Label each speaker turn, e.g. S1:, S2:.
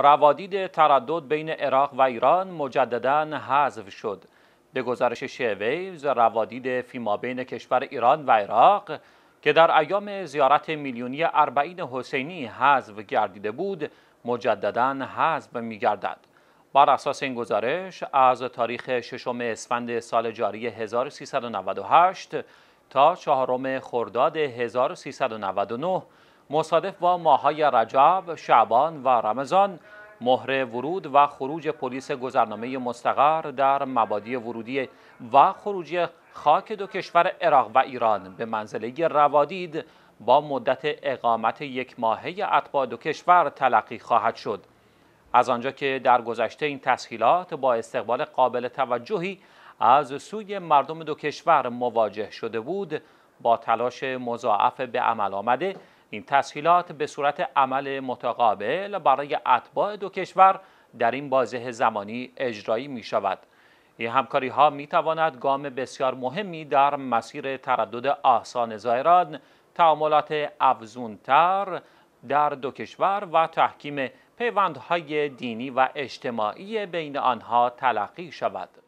S1: روادید تردد بین عراق و ایران مجددا حذف شد به گزارش شیویز روادید فیما بین کشور ایران و عراق که در ایام زیارت میلیونی اربعین حسینی حذف گردیده بود مجددا حذف میگردد بر اساس این گزارش از تاریخ ششم اسفند سال جاری 1398 تا چهارم خرداد 1399 مصادف با ماهای رجب، شعبان و رمضان مهر ورود و خروج پلیس گذرنامه مستقر در مبادی ورودی و خروجی خاک دو کشور عراق و ایران به منزله روادید با مدت اقامت یک ماهه اتباع دو کشور تلقی خواهد شد از آنجا که در گذشته این تسهیلات با استقبال قابل توجهی از سوی مردم دو کشور مواجه شده بود با تلاش مضاعف به عمل آمده این تسهیلات به صورت عمل متقابل برای اتباع دو کشور در این بازه زمانی اجرایی می شود. این همکاری ها می تواند گام بسیار مهمی در مسیر تردد آسان زایران، تعاملات افزونتر در دو کشور و تحکیم پیوندهای دینی و اجتماعی بین آنها تلقی شود.